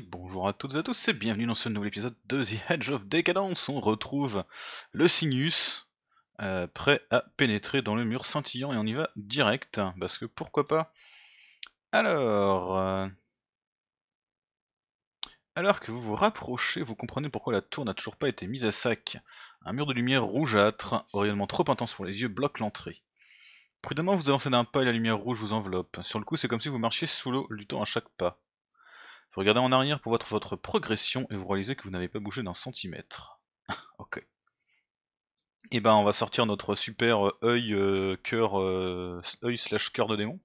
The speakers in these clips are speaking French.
bonjour à toutes et à tous et bienvenue dans ce nouvel épisode de The Edge of Decadence. On retrouve le Sinus euh, prêt à pénétrer dans le mur scintillant et on y va direct, parce que pourquoi pas. Alors... Euh, alors que vous vous rapprochez, vous comprenez pourquoi la tour n'a toujours pas été mise à sac. Un mur de lumière rougeâtre, rayonnement trop intense pour les yeux, bloque l'entrée. Prudemment, vous avancez d'un pas et la lumière rouge vous enveloppe. Sur le coup, c'est comme si vous marchiez sous l'eau, luttant à chaque pas. Vous regardez en arrière pour votre, votre progression et vous réalisez que vous n'avez pas bougé d'un centimètre. ok. Et eh ben on va sortir notre super euh, œil coeur cœur euh, œil slash cœur de démon.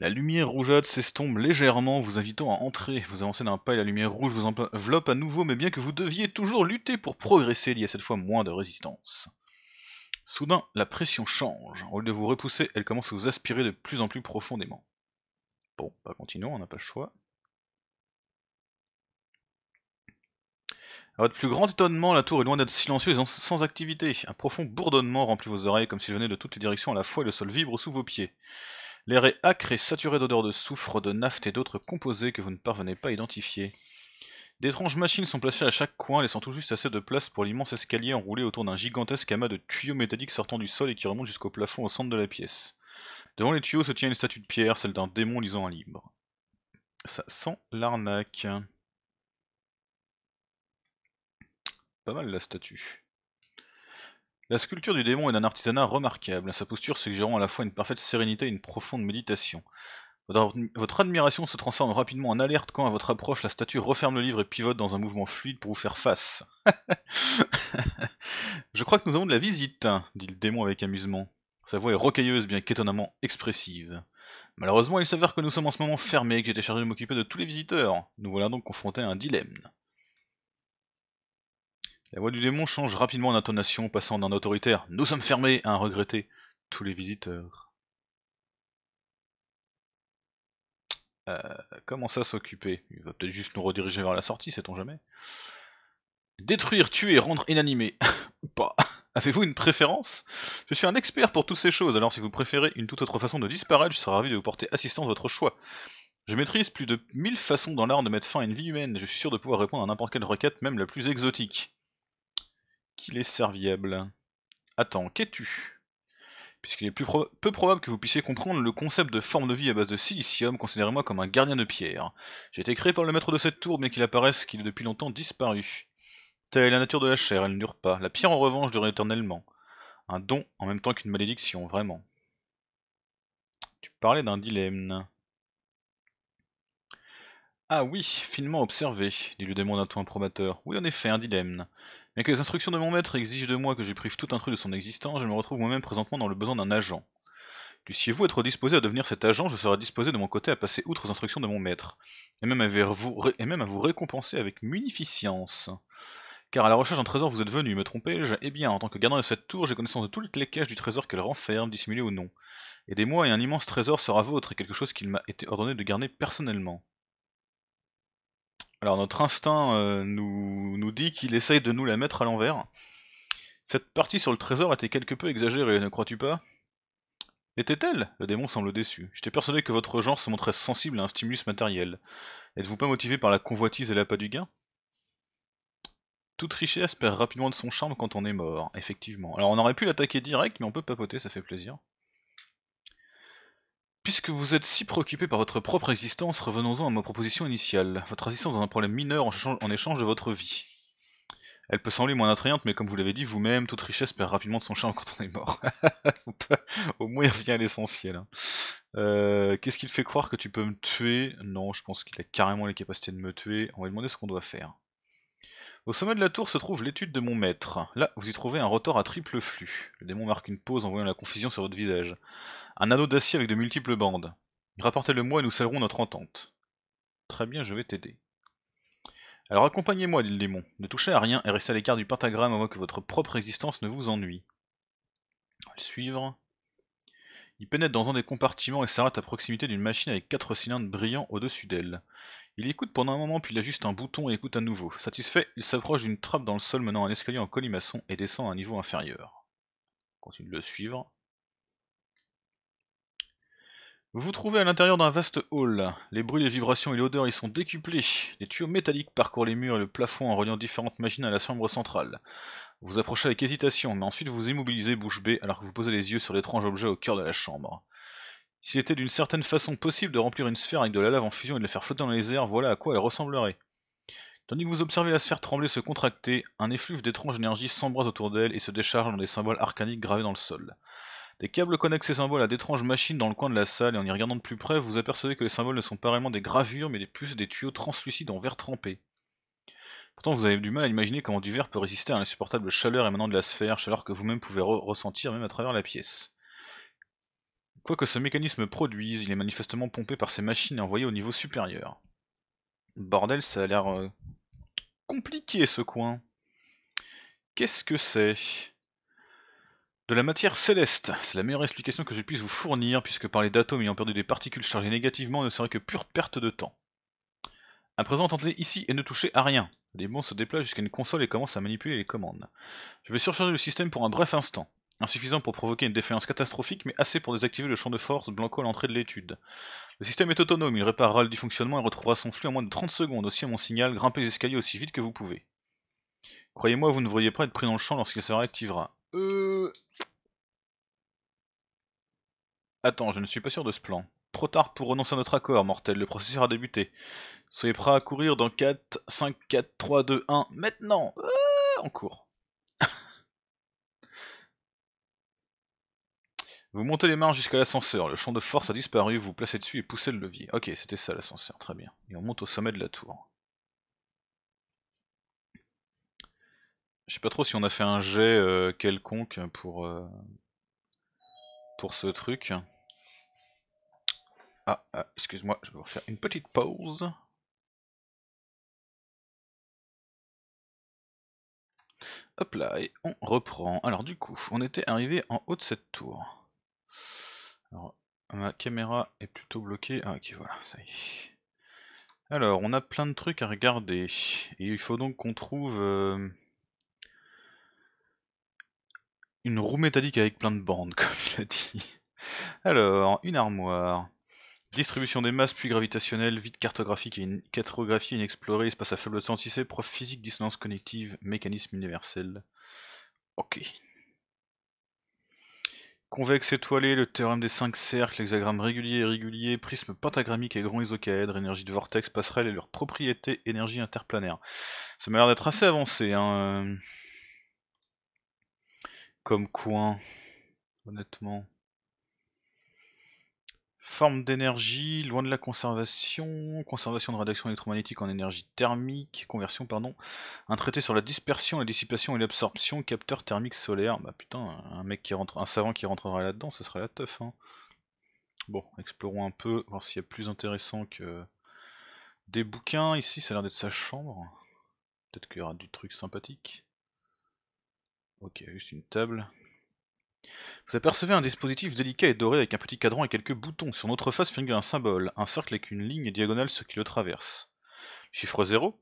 La lumière rougeâtre s'estompe légèrement, vous invitant à entrer. Vous avancez d'un pas et la lumière rouge vous enveloppe à nouveau, mais bien que vous deviez toujours lutter pour progresser, il y a cette fois moins de résistance. Soudain, la pression change. Au lieu de vous repousser, elle commence à vous aspirer de plus en plus profondément. Bon, bah continuons, on n'a pas le choix. À votre plus grand étonnement, la tour est loin d'être silencieuse et sans activité. Un profond bourdonnement remplit vos oreilles comme s'il venait de toutes les directions à la fois et le sol vibre sous vos pieds. L'air est acre et saturé d'odeurs de soufre, de naftes et d'autres composés que vous ne parvenez pas à identifier. D'étranges machines sont placées à chaque coin, laissant tout juste assez de place pour l'immense escalier enroulé autour d'un gigantesque amas de tuyaux métalliques sortant du sol et qui remonte jusqu'au plafond au centre de la pièce. Devant les tuyaux se tient une statue de pierre, celle d'un démon lisant un livre. Ça sent l'arnaque. Pas mal la statue. La sculpture du démon est d'un artisanat remarquable, sa posture suggérant à la fois une parfaite sérénité et une profonde méditation. Votre admiration se transforme rapidement en alerte quand, à votre approche, la statue referme le livre et pivote dans un mouvement fluide pour vous faire face. Je crois que nous avons de la visite, dit le démon avec amusement. Sa voix est rocailleuse, bien qu'étonnamment expressive. Malheureusement, il s'avère que nous sommes en ce moment fermés et que j'étais chargé de m'occuper de tous les visiteurs. Nous voilà donc confrontés à un dilemme. La voix du démon change rapidement en intonation, passant d'un autoritaire Nous sommes fermés à un regretté Tous les visiteurs. Euh, comment ça s'occuper Il va peut-être juste nous rediriger vers la sortie, sait-on jamais Détruire, tuer, rendre inanimé. Ou pas. Avez-vous une préférence Je suis un expert pour toutes ces choses, alors si vous préférez une toute autre façon de disparaître, je serai ravi de vous porter assistance de votre choix. Je maîtrise plus de mille façons dans l'art de mettre fin à une vie humaine, et je suis sûr de pouvoir répondre à n'importe quelle requête, même la plus exotique. Qu'il est serviable. Attends, qu'es-tu Puisqu'il est plus peu probable que vous puissiez comprendre le concept de forme de vie à base de silicium, considérez-moi comme un gardien de pierre. J'ai été créé par le maître de cette tour, mais qu'il apparaisse qu'il est depuis longtemps disparu. Telle est la nature de la chair, elle ne dure pas. La pierre, en revanche, dure éternellement. Un don en même temps qu'une malédiction, vraiment. Tu parlais d'un dilemme. Ah oui, finement observé, dit le démon d'un ton improbateur. Oui, en effet, un dilemme. Mais que les instructions de mon maître exigent de moi que je prive tout intrus de son existence, je me retrouve moi-même présentement dans le besoin d'un agent. Dussiez-vous être disposé à devenir cet agent, je serais disposé de mon côté à passer outre les instructions de mon maître, et même à vous, et même à vous récompenser avec munificence. Car à la recherche d'un trésor vous êtes venu, me trompez je Eh bien, en tant que gardien de cette tour, j'ai connaissance de toutes les caches du trésor qu'elle renferme, dissimulées ou non. Aidez-moi et un immense trésor sera vôtre, et quelque chose qu'il m'a été ordonné de garder personnellement. Alors notre instinct euh, nous, nous dit qu'il essaye de nous la mettre à l'envers. Cette partie sur le trésor était quelque peu exagérée, ne crois-tu pas était-elle Le démon semble déçu. J'étais persuadé que votre genre se montrait sensible à un stimulus matériel. êtes vous pas motivé par la convoitise et l'appât du gain toute richesse perd rapidement de son charme quand on est mort, effectivement. Alors on aurait pu l'attaquer direct, mais on peut papoter, ça fait plaisir. Puisque vous êtes si préoccupé par votre propre existence, revenons-en à ma proposition initiale. Votre existence dans un problème mineur en, échange de votre vie. Elle peut sembler moins attrayante, mais comme vous l'avez dit vous-même, toute richesse perd rapidement de son charme quand on est mort. Au moins, il revient à l'essentiel. Hein. Euh, qu'est-ce qu'il fait croire que tu peux me tuer Non, je pense qu'il a carrément les capacités de me tuer. On va lui demander ce qu'on doit faire. Au sommet de la tour se trouve l'étude de mon maître. Là, vous y trouvez un rotor à triple flux. Le démon marque une pause en voyant la confusion sur votre visage. Un anneau d'acier avec de multiples bandes. Rapportez-le-moi et nous saluerons notre entente. Très bien, je vais t'aider. Alors accompagnez-moi, dit le démon. Ne touchez à rien et restez à l'écart du pentagramme avant que votre propre existence ne vous ennuie. le suivre. Il pénètre dans un des compartiments et s'arrête à proximité d'une machine avec quatre cylindres brillants au-dessus d'elle. Il écoute pendant un moment, puis il ajuste un bouton et écoute à nouveau. Satisfait, il s'approche d'une trappe dans le sol menant un escalier en colimaçon et descend à un niveau inférieur. Continue de le suivre. Vous vous trouvez à l'intérieur d'un vaste hall. Les bruits, les vibrations et l'odeur y sont décuplés. Des tuyaux métalliques parcourent les murs et le plafond en reliant différentes machines à la chambre centrale. Vous approchez avec hésitation, mais ensuite vous immobilisez bouche bée alors que vous posez les yeux sur l'étrange objet au cœur de la chambre. S'il était d'une certaine façon possible de remplir une sphère avec de la lave en fusion et de la faire flotter dans les airs, voilà à quoi elle ressemblerait. Tandis que vous observez la sphère trembler se contracter, un effluve d'étranges énergies s'embrase autour d'elle et se décharge dans des symboles arcaniques gravés dans le sol. Des câbles connectent ces symboles à d'étranges machines dans le coin de la salle et en y regardant de plus près, vous apercevez que les symboles ne sont pas réellement des gravures mais des des tuyaux translucides en verre trempé. Pourtant, vous avez du mal à imaginer comment du verre peut résister à l'insupportable chaleur émanant de la sphère, chaleur que vous-même pouvez ressentir même à travers la pièce. Quoi que ce mécanisme produise, il est manifestement pompé par ces machines et envoyé au niveau supérieur. Bordel, ça a l'air euh, compliqué ce coin. Qu'est-ce que c'est de la matière céleste, c'est la meilleure explication que je puisse vous fournir, puisque parler d'atomes ayant perdu des particules chargées négativement ne serait que pure perte de temps. À présent, tentez ici et ne touchez à rien. Les bons se déplacent jusqu'à une console et commencent à manipuler les commandes. Je vais surcharger le système pour un bref instant. Insuffisant pour provoquer une défaillance catastrophique, mais assez pour désactiver le champ de force Blanco à l'entrée de l'étude. Le système est autonome, il réparera le dysfonctionnement et retrouvera son flux en moins de 30 secondes. Aussi à mon signal, grimpez les escaliers aussi vite que vous pouvez. Croyez-moi, vous ne devriez pas être pris dans le champ lorsqu'il se réactivera. Euh... Attends, je ne suis pas sûr de ce plan. Trop tard pour renoncer à notre accord, mortel, le processeur a débuté. Soyez prêts à courir dans 4, 5, 4, 3, 2, 1, maintenant euh, En cours. Vous montez les marches jusqu'à l'ascenseur, le champ de force a disparu, vous placez dessus et poussez le levier. Ok, c'était ça l'ascenseur, très bien. Et on monte au sommet de la tour. Je sais pas trop si on a fait un jet euh, quelconque pour, euh, pour ce truc. Ah, ah, excuse-moi, je vais vous faire une petite pause. Hop là, et on reprend. Alors du coup, on était arrivé en haut de cette tour. Alors, ma caméra est plutôt bloquée. Ah, ok, voilà, ça y est. Alors, on a plein de trucs à regarder. Et il faut donc qu'on trouve euh, une roue métallique avec plein de bandes, comme il a dit. Alors, une armoire. Distribution des masses, puis gravitationnelle, vide cartographique et une cartographie inexplorée, espace à faible densité, Prof physique, dissonance connective, mécanisme universel. Ok. Convexe étoilé, le théorème des cinq cercles, hexagramme régulier et régulier, prisme pentagrammique et grand isocaèdre, énergie de vortex, passerelle et leurs propriétés énergie interplanaire. Ça m'a l'air d'être assez avancé, hein. Euh, comme coin, honnêtement. Forme d'énergie, loin de la conservation, conservation de radiation électromagnétique en énergie thermique, conversion, pardon. Un traité sur la dispersion, la dissipation et l'absorption, capteur thermique solaire. Bah putain, un mec qui rentre, un savant qui rentrera là-dedans, ce serait la teuf. Hein. Bon, explorons un peu, voir s'il y a plus intéressant que des bouquins. Ici, ça a l'air d'être sa chambre. Peut-être qu'il y aura du truc sympathique. Ok, juste une table. Vous apercevez un dispositif délicat et doré avec un petit cadran et quelques boutons. Sur notre face figure un symbole, un cercle avec une ligne diagonale ce qui le traverse. chiffre 0.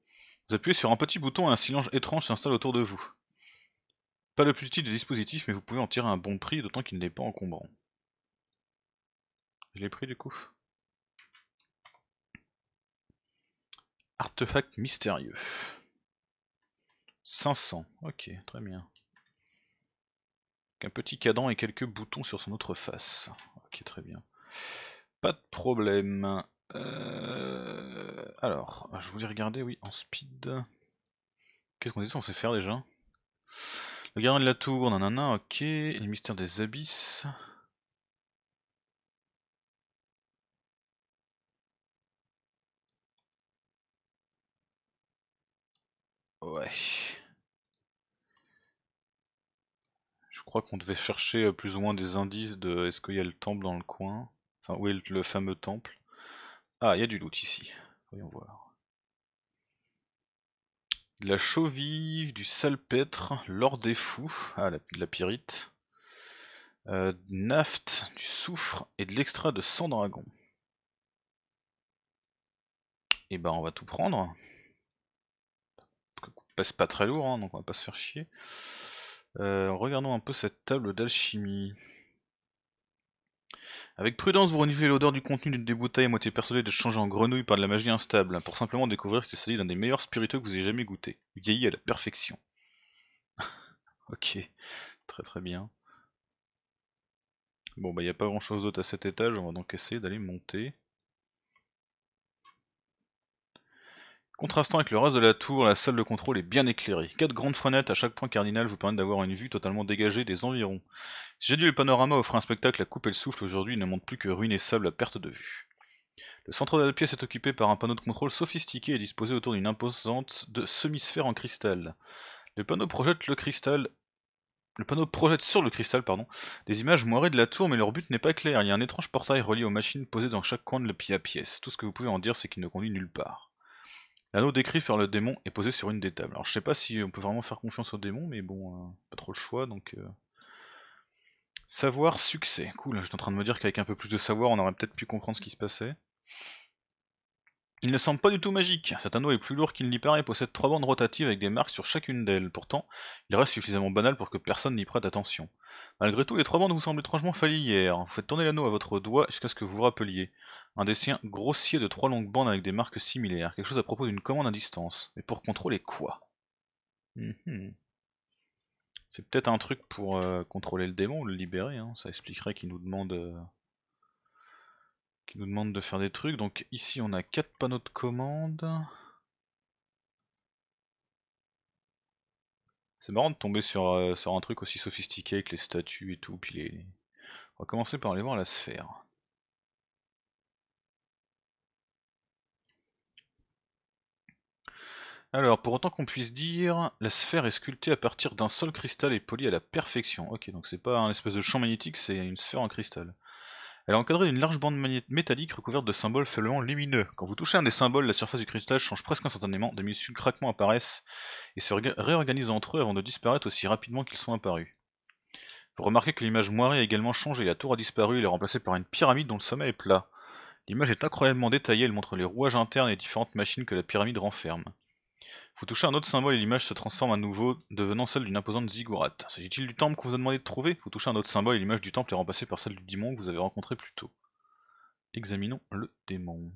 Vous appuyez sur un petit bouton et un silence étrange s'installe autour de vous. Pas le plus utile des dispositifs, mais vous pouvez en tirer un bon prix, d'autant qu'il n'est pas encombrant. Je l'ai pris du coup. Artefact mystérieux. 500, ok, très bien. Un petit cadran et quelques boutons sur son autre face. Ok, très bien. Pas de problème. Euh, alors, ah, je vous voulais regarder, oui, en speed. Qu'est-ce qu'on est censé faire déjà Le gardien de la tour, nanana, ok. Le mystère des abysses. Ouais. Je crois qu'on devait chercher euh, plus ou moins des indices de est-ce qu'il y a le temple dans le coin Enfin, où est le, fameux temple Ah, il y a du loot ici. Voyons voir. De la chauvive, du salpêtre, l'or des fous, ah, la, de la pyrite, euh, naft, du soufre et de l'extra de sang dragon. Et eh ben on va tout prendre. passe pas très lourd, hein, donc on va pas se faire chier. Euh, regardons un peu cette table d'alchimie. Avec prudence, vous reniflez l'odeur du contenu d'une des bouteilles à moitié persuadé de changer en grenouille par de la magie instable, pour simplement découvrir qu'il s'agit d'un des meilleurs spiritueux que vous ayez jamais goûté, vieilli à la perfection. ok, très très bien. Bon bah il n'y a pas grand chose d'autre à cet étage, on va donc essayer d'aller monter. Contrastant avec le reste de la tour, la salle de contrôle est bien éclairée. Quatre grandes fenêtres à chaque point cardinal vous permettent d'avoir une vue totalement dégagée des environs. Si j'ai dit le panorama offre un spectacle à couper le souffle, aujourd'hui ne montre plus que ruines et sable à perte de vue. Le centre de la pièce est occupé par un panneau de contrôle sophistiqué et disposé autour d'une imposante de semi-sphère en cristal. Le panneau projette le cristal le panneau projette sur le cristal pardon, des images moirées de la tour, mais leur but n'est pas clair. Il y a un étrange portail relié aux machines posées dans chaque coin de la pièce. Tout ce que vous pouvez en dire, c'est qu'il ne conduit nulle part. L'anneau décrit faire le démon est posé sur une des tables. Alors je sais pas si on peut vraiment faire confiance au démon, mais bon, euh, pas trop le choix, donc... Euh. Savoir, succès. Cool, j'étais en train de me dire qu'avec un peu plus de savoir, on aurait peut-être pu comprendre ce qui se passait. Il ne semble pas du tout magique. Cet anneau est plus lourd qu'il n'y paraît et possède trois bandes rotatives avec des marques sur chacune d'elles. Pourtant, il reste suffisamment banal pour que personne n'y prête attention. Malgré tout, les trois bandes vous semblent étrangement familières. Vous faites tourner l'anneau à votre doigt jusqu'à ce que vous vous rappeliez. Un dessin grossier de trois longues bandes avec des marques similaires. Quelque chose à propos d'une commande à distance. Mais pour contrôler quoi mhm. C'est peut-être un truc pour euh, contrôler le démon ou le libérer. Hein. Ça expliquerait qu'il nous demande... Euh, qui nous demande de faire des trucs. Donc ici on a quatre panneaux de commande. C'est marrant de tomber sur, euh, un truc aussi sophistiqué avec les statues et tout. Puis On va commencer par aller voir la sphère. Alors, pour autant qu'on puisse dire, la sphère est sculptée à partir d'un seul cristal et polie à la perfection. Ok, donc c'est pas un espèce de champ magnétique, c'est une sphère en cristal. Elle est encadrée d'une large bande métallique recouverte de symboles faiblement lumineux. Quand vous touchez un des symboles, la surface du cristal change presque instantanément, des minuscules craquements apparaissent et se réorganisent entre eux avant de disparaître aussi rapidement qu'ils sont apparus. Vous remarquez que l'image moirée a également changé, la tour a disparu, elle est remplacée par une pyramide dont le sommet est plat. L'image est incroyablement détaillée, elle montre les rouages internes et différentes machines que la pyramide renferme. Vous touchez un autre symbole et l'image se transforme à nouveau, devenant celle d'une imposante ziggurat. S'agit-il du temple que vous a demandé de trouver Vous touchez un autre symbole et l'image du temple est remplacée par celle du démon que vous avez rencontré plus tôt. Examinons le démon.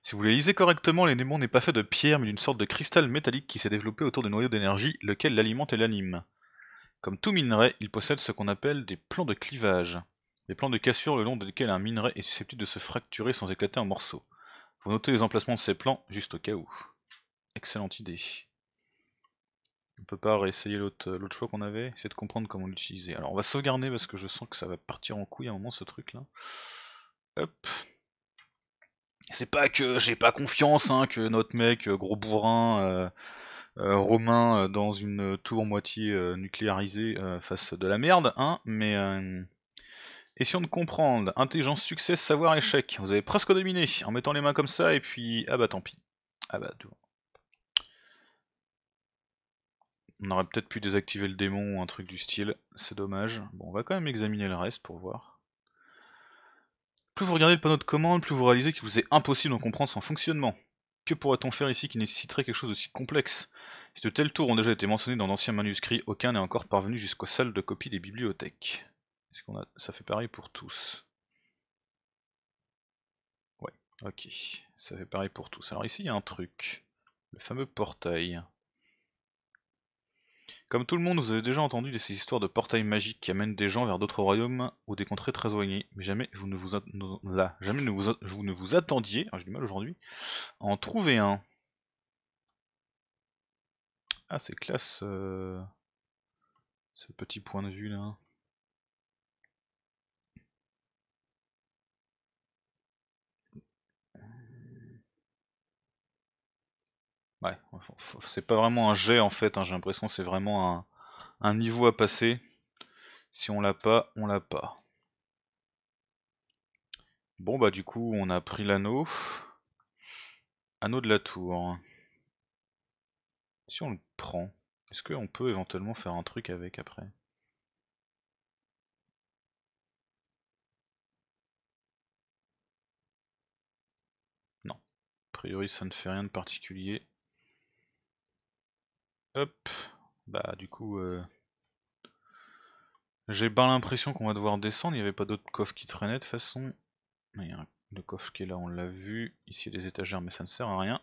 Si vous le lisez correctement, le démon n'est pas fait de pierre mais d'une sorte de cristal métallique qui s'est développé autour de noyaux d'énergie, lequel l'alimente et l'anime. Comme tout minerai, il possède ce qu'on appelle des plans de clivage, des plans de cassure le long desquels un minerai est susceptible de se fracturer sans éclater en morceaux. Vous notez les emplacements de ces plans juste au cas où. Excellente idée. On peut pas réessayer euh, l'autre choix qu'on avait, essayer de comprendre comment l'utiliser. Alors on va sauvegarder parce que je sens que ça va partir en couille à un moment ce truc là. Hop. C'est pas que j'ai pas confiance hein, que notre mec euh, gros bourrin euh, romain dans une tour moitié nucléarisée fasse de la merde, hein, mais essayons de comprendre. Intelligence, succès, savoir, échec. Vous avez presque dominé en mettant les mains comme ça et puis ah bah tant pis. Ah bah tout. On aurait peut-être pu désactiver le démon ou un truc du style, c'est dommage. Bon, on va quand même examiner le reste pour voir. Plus vous regardez le panneau de commande, plus vous réalisez qu'il vous est impossible d'en comprendre son fonctionnement. Que pourrait-on faire ici qui nécessiterait quelque chose si complexe Si de tels tours ont déjà été mentionnés dans d'anciens manuscrits, aucun n'est encore parvenu jusqu'aux salles de copie des bibliothèques. Est-ce qu'on a... ça fait pareil pour tous Ouais, ok. Ça fait pareil pour tous. Alors ici, il y a un truc. Le fameux portail. Comme tout le monde, vous avez déjà entendu de ces histoires de portails magiques qui amènent des gens vers d'autres royaumes ou des contrées très éloignées, mais jamais vous ne vous, jamais vous, ne vous attendiez, ah, j'ai du mal aujourd'hui, à en trouver un. Ah c'est classe euh, ce petit point de vue là. Ouais, c'est pas vraiment un jet en fait, hein, j'ai l'impression c'est vraiment un, un, niveau à passer. Si on l'a pas, on l'a pas. Bon bah du coup on a pris l'anneau. Anneau de la tour. Si on le prend, est-ce qu'on peut éventuellement faire un truc avec après Non. A priori ça ne fait rien de particulier. Hop. Bah du coup... Euh, j'ai pas ben l'impression qu'on va devoir descendre, il n'y avait pas d'autres coffres qui traînaient de toute façon. Il y a le coffre qui est là, on l'a vu. Ici il y a des étagères mais ça ne sert à rien.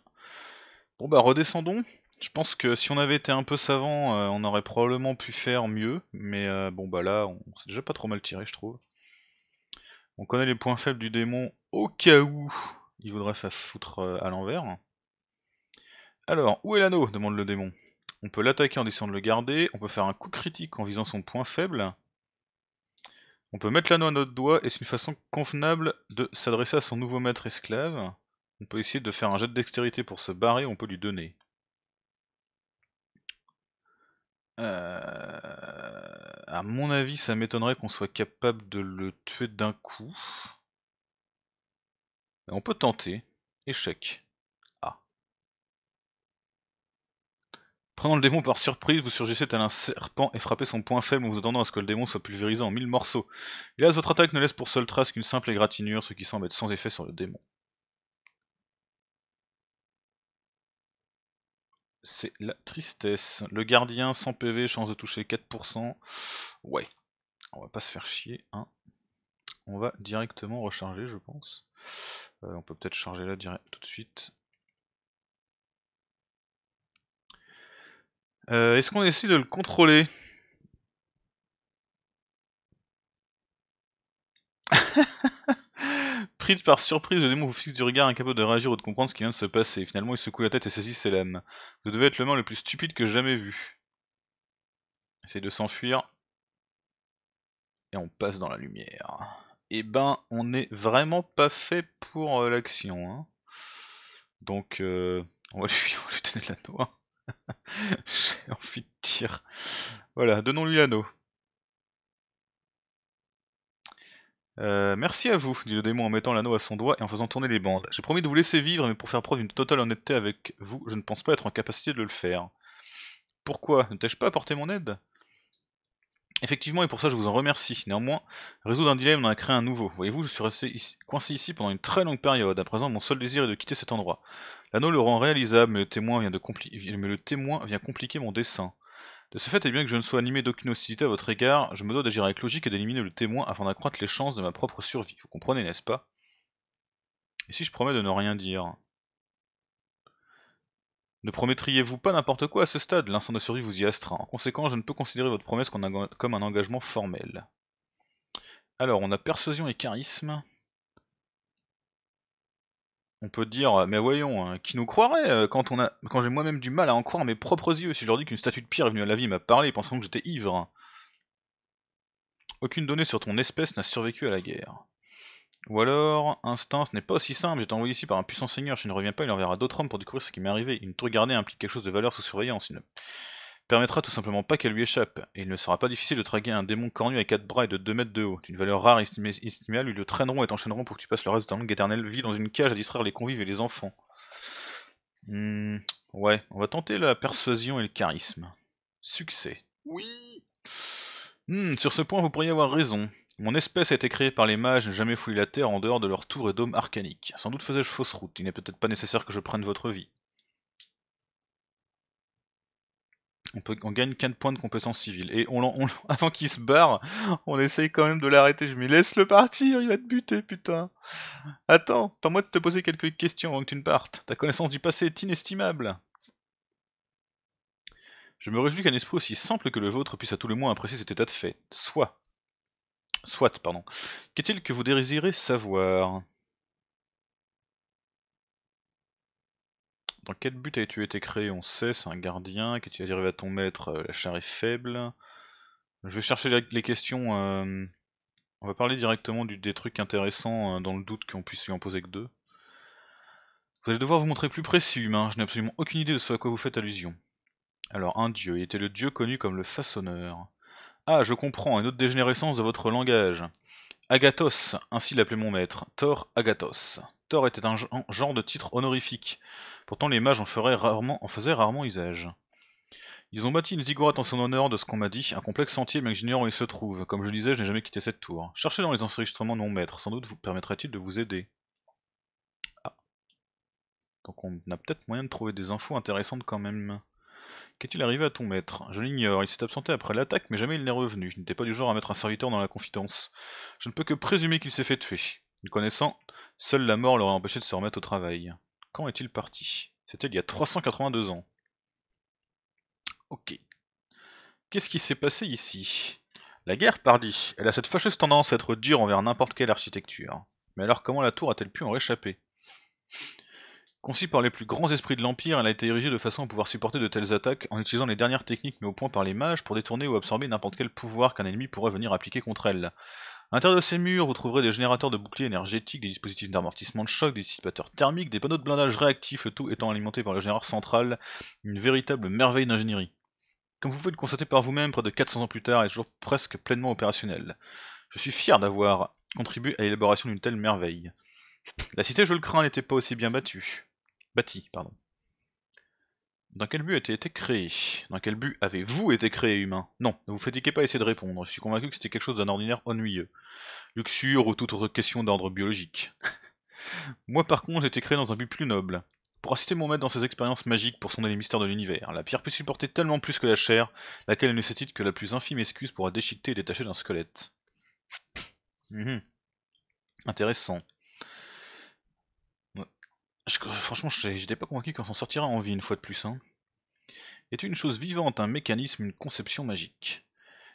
Bon bah redescendons. Je pense que si on avait été un peu savant, euh, on aurait probablement pu faire mieux. Mais euh, bon bah là, on s'est déjà pas trop mal tiré je trouve. On connaît les points faibles du démon au cas où il voudrait se foutre à l'envers. Alors, où est l'anneau demande le démon. On peut l'attaquer en essayant de le garder, on peut faire un coup critique en visant son point faible. On peut mettre l'anneau à notre doigt et c'est une façon convenable de s'adresser à son nouveau maître esclave. On peut essayer de faire un jet de dextérité pour se barrer, on peut lui donner. A euh, À mon avis, ça m'étonnerait qu'on soit capable de le tuer d'un coup. On peut tenter. Échec. Prenant le démon par surprise, vous surgissez tel un serpent et frappez son point faible en vous attendant à ce que le démon soit pulvérisé en mille morceaux. là, votre attaque ne laisse pour seule trace qu'une simple égratignure, ce qui semble être sans effet sur le démon. C'est la tristesse. Le gardien, sans PV, chance de toucher 4%. Ouais, on va pas se faire chier, hein. On va directement recharger, je pense. Euh, on peut peut-être charger là direct tout de suite. Euh, est-ce qu'on essaie de le contrôler Pris par surprise, le démon vous fixe du regard incapable de réagir ou de comprendre ce qui vient de se passer. Finalement, il secoue la tête et saisit ses lames. Vous devez être main le plus stupide que jamais vu. Essayez de s'enfuir. Et on passe dans la lumière. Eh ben, on n'est vraiment pas fait pour euh, l'action. Hein. Donc, euh, on, va lui, on, va lui, J'ai envie de dire. Voilà, donnons-lui l'anneau. Euh, merci à vous, dit le démon en mettant l'anneau à son doigt et en faisant tourner les bandes. J'ai promis de vous laisser vivre, mais pour faire preuve d'une totale honnêteté avec vous, je ne pense pas être en capacité de le faire. Pourquoi Ne t'ai-je pas apporté mon aide Effectivement, et pour ça je vous en remercie. Néanmoins, résoudre un dilemme en a créé un nouveau. Voyez-vous, je suis resté coincé ici pendant une très longue période. À présent, mon seul désir est de quitter cet endroit. L'anneau le rend réalisable, mais le témoin vient, mais le témoin vient compliquer mon dessin. De ce fait, et bien que je ne sois animé d'aucune hostilité à votre égard, je me dois d'agir avec logique et d'éliminer le témoin afin d'accroître les chances de ma propre survie. Vous comprenez, n'est-ce pas Et si je promets de ne rien dire ne promettriez-vous pas n'importe quoi à ce stade l'incendie de survie vous y astreint. En conséquence, je ne peux considérer votre promesse comme un engagement formel. Alors, on a persuasion et charisme. On peut dire, mais voyons, hein, qui nous croirait euh, quand, on a, quand j'ai moi-même du mal à en croire mes propres yeux si je leur dis qu'une statue de pierre est venue à la vie et m'a parlé pensant que j'étais ivre Aucune donnée sur ton espèce n'a survécu à la guerre. Ou alors, instinct, ce n'est pas aussi simple, été envoyé ici par un puissant seigneur, je ne reviens pas, il enverra d'autres hommes pour découvrir ce qui m'est arrivé. Une ne gardée implique quelque chose de valeur sous surveillance, il ne permettra tout simplement pas qu'elle lui échappe, et il ne sera pas difficile de traquer un démon cornu à quatre bras et de 2 mètres de haut. Une valeur rare et estimable, ils le traîneront et t'enchaîneront pour que tu passes le reste de ta longue éternelle vie dans une cage à distraire les convives et les enfants. Hmm, ouais, on va tenter la persuasion et le charisme. Succès. Oui hmm, Sur ce point, vous pourriez avoir raison. Mon espèce a été créée par les mages, jamais fouillé la terre en dehors de leurs tours et dômes arcaniques. Sans doute faisais-je fausse route, il n'est peut-être pas nécessaire que je prenne votre vie. On, gagne 4 points de compétence civile. Et on, avant qu'il se barre, on essaye quand même de l'arrêter. Je me laisse-le partir, il va te buter, putain. Attends, tends-moi de te poser quelques questions avant que tu ne partes. Ta connaissance du passé est inestimable. Je me réjouis qu'un esprit aussi simple que le vôtre puisse à tout le moins apprécier cet état de fait. Soit, Soit, pardon. Qu'est-il que vous désirez savoir Dans quel but as-tu été créé On sait, c'est un gardien. Qu'est-il arrivé à ton maître euh, La chair est faible. Je vais chercher les questions. Euh, on va parler directement du, des trucs intéressants euh, dans le doute qu'on puisse lui en poser que deux. Vous allez devoir vous montrer plus précis, humain. Je n'ai absolument aucune idée de ce à quoi vous faites allusion. Alors, un dieu. Il était le dieu connu comme le façonneur. Ah, je comprends, une autre dégénérescence de votre langage. Agathos, ainsi l'appelait mon maître, Thor Agathos. Thor était un genre de titre honorifique, pourtant les mages en, faisaient rarement usage. Ils ont bâti une ziggurat en son honneur de ce qu'on m'a dit, un complexe sentier mais j'ignore où il se trouve. Comme je le disais, je n'ai jamais quitté cette tour. Cherchez dans les enregistrements de mon maître, sans doute vous permettra-t-il de vous aider. Ah. Donc on a peut-être moyen de trouver des infos intéressantes quand même. Qu'est-il arrivé à ton maître Je l'ignore, il s'est absenté après l'attaque, mais jamais il n'est revenu. Il n'était pas du genre à mettre un serviteur dans la confidence. Je ne peux que présumer qu'il s'est fait tuer. Le connaissant, seule la mort l'aurait empêché de se remettre au travail. Quand est-il parti C'était il y a 382 ans. Ok. Qu'est-ce qui s'est passé ici La guerre, pardi. Elle a cette fâcheuse tendance à être dure envers n'importe quelle architecture. Mais alors comment la tour a-t-elle pu en réchapper Conçue par les plus grands esprits de l'Empire, elle a été érigée de façon à pouvoir supporter de telles attaques en utilisant les dernières techniques mises au point par les mages pour détourner ou absorber n'importe quel pouvoir qu'un ennemi pourrait venir appliquer contre elle. À l'intérieur de ces murs, vous trouverez des générateurs de boucliers énergétiques, des dispositifs d'amortissement de choc, des dissipateurs thermiques, des panneaux de blindage réactifs, le tout étant alimenté par le générateur central, une véritable merveille d'ingénierie. Comme vous pouvez le constater par vous-même, près de 400 ans plus tard, elle est toujours presque pleinement opérationnelle. Je suis fier d'avoir contribué à l'élaboration d'une telle merveille. La cité, je le crains, n'était pas aussi bien battue bâti. Pardon. Dans quel but a été créé Dans quel but avez-vous été créé humain Non, ne vous fatiguez pas à essayer de répondre, je suis convaincu que c'était quelque chose d'un ordinaire ennuyeux. Luxure ou toute autre question d'ordre biologique. Moi par contre j'ai été créé dans un but plus noble. Pour assister mon maître dans ses expériences magiques pour sonder les mystères de l'univers, la pierre peut supporter tellement plus que la chair, laquelle ne nécessite que la plus infime excuse pour la déchiqueter et détacher d'un squelette. Hum, hum. Intéressant. Je, franchement, j'étais pas convaincu qu'on s'en sortira en vie une fois de plus. Hein. Est une chose vivante, un mécanisme, une conception magique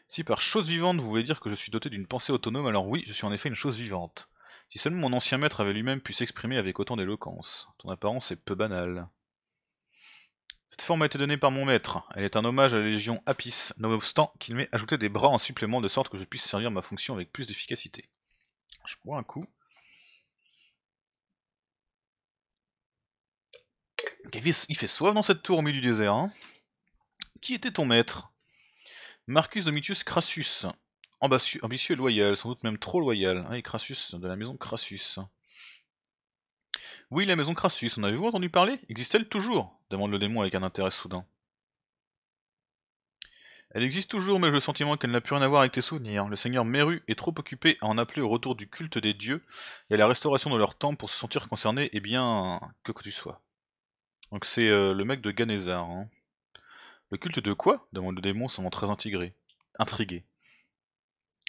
Si par chose vivante vous voulez dire que je suis doté d'une pensée autonome, alors oui, je suis en effet une chose vivante. Si seulement mon ancien maître avait lui-même pu s'exprimer avec autant d'éloquence. Ton apparence est peu banale. Cette forme a été donnée par mon maître. Elle est un hommage à la Légion Apis, nonobstant qu'il m'ait ajouté des bras en supplément de sorte que je puisse servir ma fonction avec plus d'efficacité. Je bois un coup. Il fait, soif dans cette tour au milieu du désert. Hein. Qui était ton maître Marcus Domitius Crassus. Ambitieux, et loyal, sans doute même trop loyal. Ah, et Crassus, de la maison Crassus. Oui, la maison Crassus, en avez-vous entendu parler Existe-t-elle toujours demande le démon avec un intérêt soudain. Elle existe toujours, mais j'ai le sentiment qu'elle n'a plus rien à voir avec tes souvenirs. Le seigneur Meru est trop occupé à en appeler au retour du culte des dieux et à la restauration de leur temple pour se sentir concerné, et eh bien que que tu sois. Donc c'est euh, le mec de Ganesar. Hein. Le culte de quoi demande le démon, semblant très intégré, intrigué.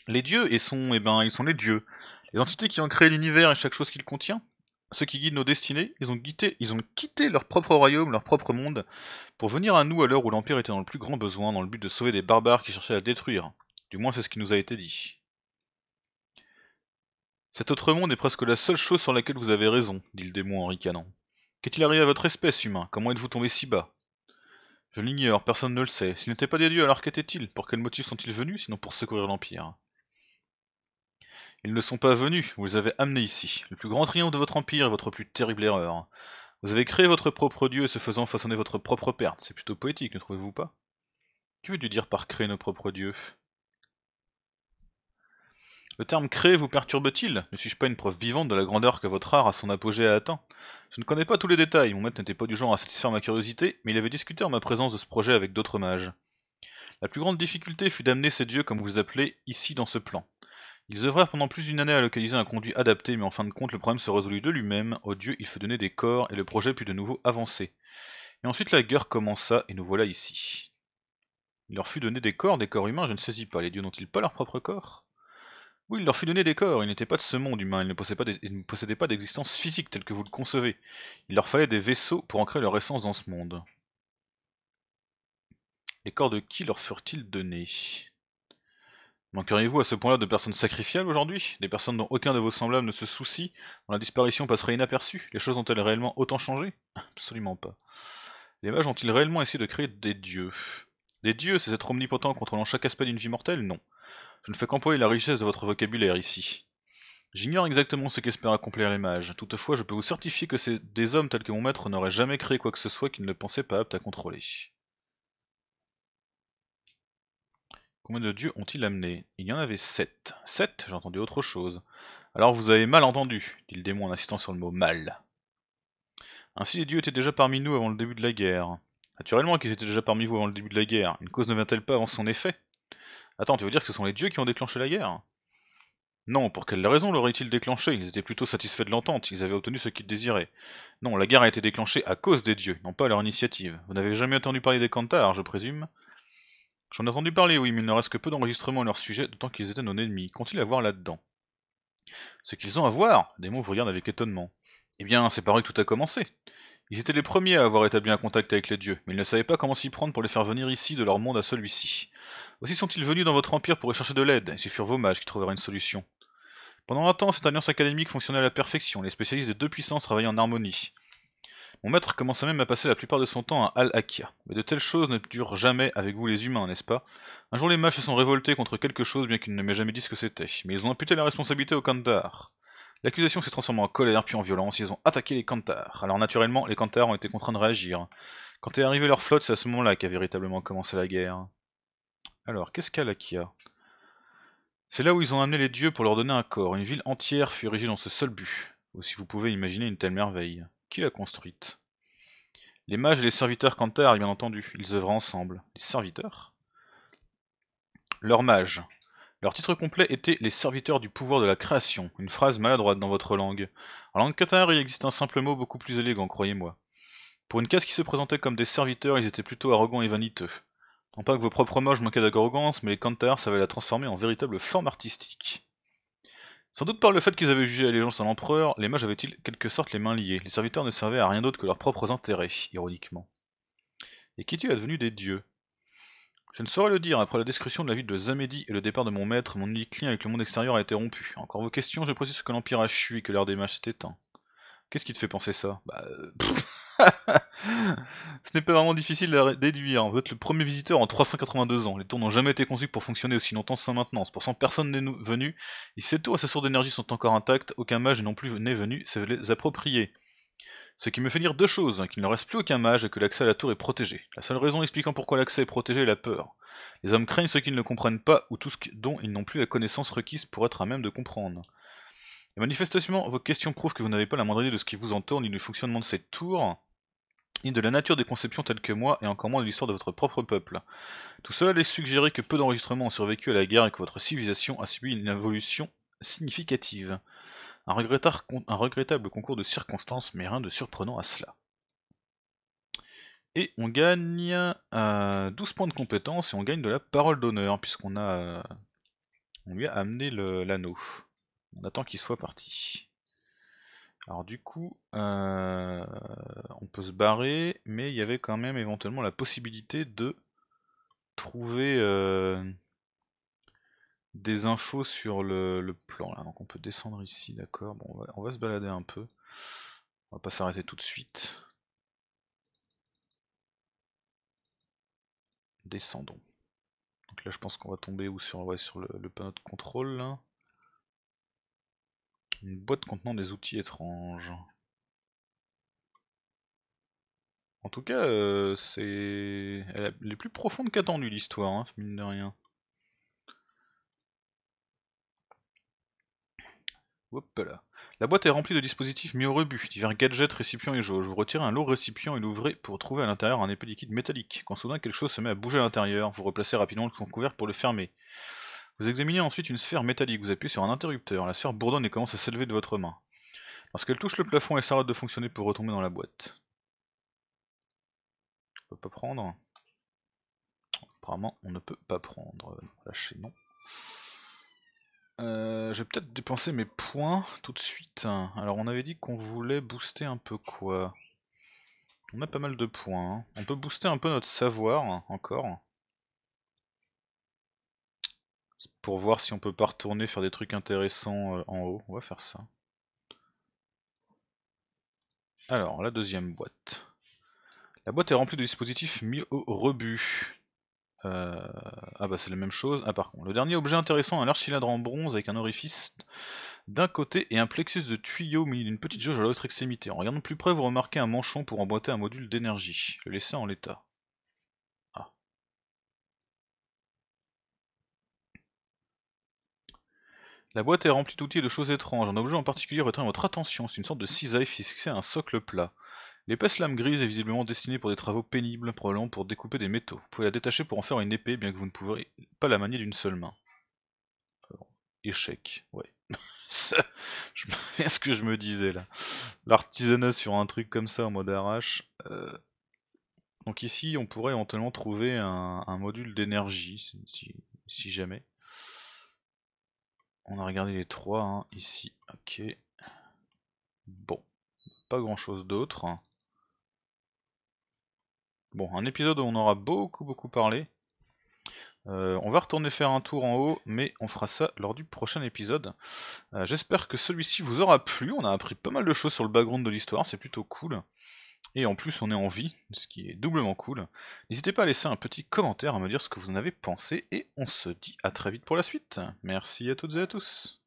Les dieux, et sont, eh ben, ils sont les dieux. Les entités qui ont créé l'univers et chaque chose qu'il contient. Ceux qui guident nos destinées, ils ont, quitté ils ont quitté leur propre royaume, leur propre monde, pour venir à nous à l'heure où l'Empire était dans le plus grand besoin, dans le but de sauver des barbares qui cherchaient à détruire. Du moins, c'est ce qui nous a été dit. Cet autre monde est presque la seule chose sur laquelle vous avez raison, dit le démon en ricanant. Qu'est-il arrivé à votre espèce, humain Comment êtes-vous tombé si bas Je l'ignore, personne ne le sait. S'ils n'étaient pas des dieux, alors qu'étaient-ils Pour quels motifs sont-ils venus, sinon pour secourir l'Empire Ils ne sont pas venus, vous les avez amenés ici. Le plus grand triomphe de votre Empire est votre plus terrible erreur. Vous avez créé votre propre dieu et se faisant façonner votre propre perte. C'est plutôt poétique, ne trouvez-vous pas Que veux dire par créer nos propres dieux le terme créé vous perturbe-t-il Ne suis-je pas une preuve vivante de la grandeur que votre art à son apogée a atteint Je ne connais pas tous les détails, mon maître n'était pas du genre à satisfaire ma curiosité, mais il avait discuté en ma présence de ce projet avec d'autres mages. La plus grande difficulté fut d'amener ces dieux, comme vous les appelez, ici dans ce plan. Ils œuvrèrent pendant plus d'une année à localiser un conduit adapté, mais en fin de compte le problème se résolut de lui-même, aux dieux il fut donner des corps, et le projet put de nouveau avancer. Et ensuite la guerre commença, et nous voilà ici. Il leur fut donné des corps, des corps humains, je ne saisis pas, les dieux n'ont-ils pas leur propre corps oui, il leur fut donné des corps, ils n'étaient pas de ce monde humain, ils ne possédaient pas, ils ne possédaient pas d'existence physique telle que vous le concevez. Il leur fallait des vaisseaux pour ancrer leur essence dans ce monde. Les corps de qui leur furent-ils donnés Manqueriez-vous à ce point-là de personnes sacrifiables aujourd'hui Des personnes dont aucun de vos semblables ne se soucie Dont la disparition passerait inaperçue Les choses ont-elles réellement autant changé Absolument pas. Les mages ont-ils réellement essayé de créer des dieux des dieux, c'est êtres omnipotents contrôlant chaque aspect d'une vie mortelle Non. Je ne fais qu'employer la richesse de votre vocabulaire ici. J'ignore exactement ce qu'espère accomplir les mages, toutefois je peux vous certifier que c'est des hommes tels que mon maître n'auraient jamais créé quoi que ce soit qu'ils ne pensaient pas apte à contrôler. Combien de dieux ont-ils amené Il y en avait sept. Sept J'ai entendu autre chose. Alors vous avez mal entendu, dit le démon en insistant sur le mot mal. Ainsi les dieux étaient déjà parmi nous avant le début de la guerre. Naturellement qu'ils étaient déjà parmi vous avant le début de la guerre, une cause ne vient-elle pas avant son effet Attends, tu veux dire que ce sont les dieux qui ont déclenché la guerre Non, pour quelle raison l'auraient-ils déclenché Ils étaient plutôt satisfaits de l'entente, ils avaient obtenu ce qu'ils désiraient. Non, la guerre a été déclenchée à cause des dieux, non pas à leur initiative. Vous n'avez jamais entendu parler des Kantars, je présume J'en ai entendu parler, oui, mais il ne reste que peu d'enregistrements à leur sujet, d'autant qu'ils étaient nos ennemis. Qu'ont-ils à voir là-dedans Ce qu'ils ont à voir Des mots vous regardent avec étonnement. Eh bien, c'est par que tout a commencé. Ils étaient les premiers à avoir établi un contact avec les dieux, mais ils ne savaient pas comment s'y prendre pour les faire venir ici de leur monde à celui-ci. Aussi sont-ils venus dans votre empire pour chercher de l'aide, et ce furent vos mages qui trouveraient une solution. Pendant un temps, cette alliance académique fonctionnait à la perfection, les spécialistes des deux puissances travaillaient en harmonie. Mon maître commença même à passer la plupart de son temps à Al-Akia. Mais de telles choses ne durent jamais avec vous les humains, n'est-ce pas Un jour les mages se sont révoltés contre quelque chose bien qu'ils ne m'aient jamais dit ce que c'était, mais ils ont imputé la responsabilité au Kandar. L'accusation s'est transformée en colère puis en violence, ils ont attaqué les Kantars. Alors naturellement, les Kantars ont été contraints de réagir. Quand est arrivée leur flotte, c'est à ce moment-là qu'a véritablement commencé la guerre. Alors, qu'est-ce qu'a C'est là où ils ont amené les dieux pour leur donner un corps. Une ville entière fut érigée dans ce seul but. Ou si vous pouvez imaginer une telle merveille. Qui l'a construite Les mages et les serviteurs Kantars, bien entendu, ils œuvrent ensemble. Les serviteurs Leurs mages, leur titre complet était Les serviteurs du pouvoir de la création, une phrase maladroite dans votre langue. En langue qatar, il existe un simple mot beaucoup plus élégant, croyez-moi. Pour une casse qui se présentait comme des serviteurs, ils étaient plutôt arrogants et vaniteux. Non pas que vos propres moches manquaient d'arrogance, mais les cantares savaient la transformer en véritable forme artistique. Sans doute par le fait qu'ils avaient jugé allégeance à l'empereur, les mages avaient-ils quelque sorte les mains liées. Les serviteurs ne servaient à rien d'autre que leurs propres intérêts, ironiquement. Et qui tu es devenu des dieux je ne saurais le dire, après la description de la ville de Zamedi et le départ de mon maître, mon unique lien avec le monde extérieur a été rompu. Encore vos questions, je précise que l'Empire a chu et que l'ère des mages s'est éteint. Qu'est-ce qui te fait penser ça Bah... Euh, ce n'est pas vraiment difficile à déduire, vous êtes le premier visiteur en 382 ans, les tours n'ont jamais été conçues pour fonctionner aussi longtemps sans maintenance, pourtant personne n'est venu, et ces tours et sa source d'énergie sont encore intactes, aucun mage non plus n'est venu se les approprier. Ce qui me fait dire deux choses, hein, qu'il ne reste plus aucun mage et que l'accès à la tour est protégé. La seule raison expliquant pourquoi l'accès est protégé est la peur. Les hommes craignent ce qu'ils ne comprennent pas ou tout ce dont ils n'ont plus la connaissance requise pour être à même de comprendre. Et manifestement, vos questions prouvent que vous n'avez pas la moindre idée de ce qui vous entoure, ni du fonctionnement de cette tour, ni de la nature des conceptions telles que moi, et encore moins de l'histoire de votre propre peuple. Tout cela laisse suggérer que peu d'enregistrements ont survécu à la guerre et que votre civilisation a subi une évolution significative. Un regrettable concours de circonstances, mais rien de surprenant à cela. Et on gagne 12 euh, points de compétence et on gagne de la parole d'honneur, puisqu'on a euh, on lui a amené l'anneau. On attend qu'il soit parti. Alors du coup, euh, on peut se barrer, mais il y avait quand même éventuellement la possibilité de trouver des infos sur le, plan là. Donc on peut descendre ici, d'accord. Bon, on va, se balader un peu. On va pas s'arrêter tout de suite. Descendons. Donc là je pense qu'on va tomber ou sur, sur le, panneau de contrôle Une boîte contenant des outils étranges. En tout cas, euh, c'est. les plus profondes qu'attendue l'histoire, hein, mine de rien. La boîte est remplie de dispositifs mis au rebut, divers gadgets, récipients et jauges. Vous retirez un lourd récipient et l'ouvrez pour trouver à l'intérieur un épais liquide métallique. Quand soudain quelque chose se met à bouger à l'intérieur, vous replacez rapidement le couvercle pour le fermer. Vous examinez ensuite une sphère métallique, vous appuyez sur un interrupteur, la sphère bourdonne et commence à s'élever de votre main. Lorsqu'elle touche le plafond, elle s'arrête de fonctionner pour retomber dans la boîte. On peut pas prendre. Apparemment, on ne peut pas prendre. lâchez, non. Euh, je vais peut-être dépenser mes points tout de suite. Alors on avait dit qu'on voulait booster un peu quoi On a pas mal de points. Hein. On peut booster un peu notre savoir encore. Pour voir si on peut pas retourner faire des trucs intéressants euh, en haut. On va faire ça. Alors la deuxième boîte. La boîte est remplie de dispositifs mis au rebut. Euh, ah bah c'est la même chose. Ah par contre, le dernier objet intéressant, un cylindre en bronze avec un orifice d'un côté et un plexus de tuyaux mis d'une petite jauge à l'autre extrémité. En regardant plus près, vous remarquez un manchon pour emboîter un module d'énergie. Le laisser en l'état. Ah. La boîte est remplie d'outils et de choses étranges. Un objet en particulier retient votre attention, c'est une sorte de cisaille fixée à un socle plat. L'épaisse lame grise est visiblement destinée pour des travaux pénibles, probablement pour découper des métaux. Vous pouvez la détacher pour en faire une épée, bien que vous ne pouvez pas la manier d'une seule main. Euh, échec, ouais. je... ce que je me disais là. L'artisanat sur un truc comme ça en mode arrache. Euh, donc ici, on pourrait éventuellement trouver un, module d'énergie, si, jamais. On a regardé les trois hein, ici. Ok. Bon, pas grand chose d'autre. Bon, un épisode où on aura beaucoup beaucoup parlé. Euh, on va retourner faire un tour en haut, mais on fera ça lors du prochain épisode. Euh, j'espère que celui-ci vous aura plu, on a appris pas mal de choses sur le background de l'histoire, c'est plutôt cool. Et en plus on est en vie, ce qui est doublement cool. N'hésitez pas à laisser un petit commentaire, à me dire ce que vous en avez pensé, et on se dit à très vite pour la suite. Merci à toutes et à tous.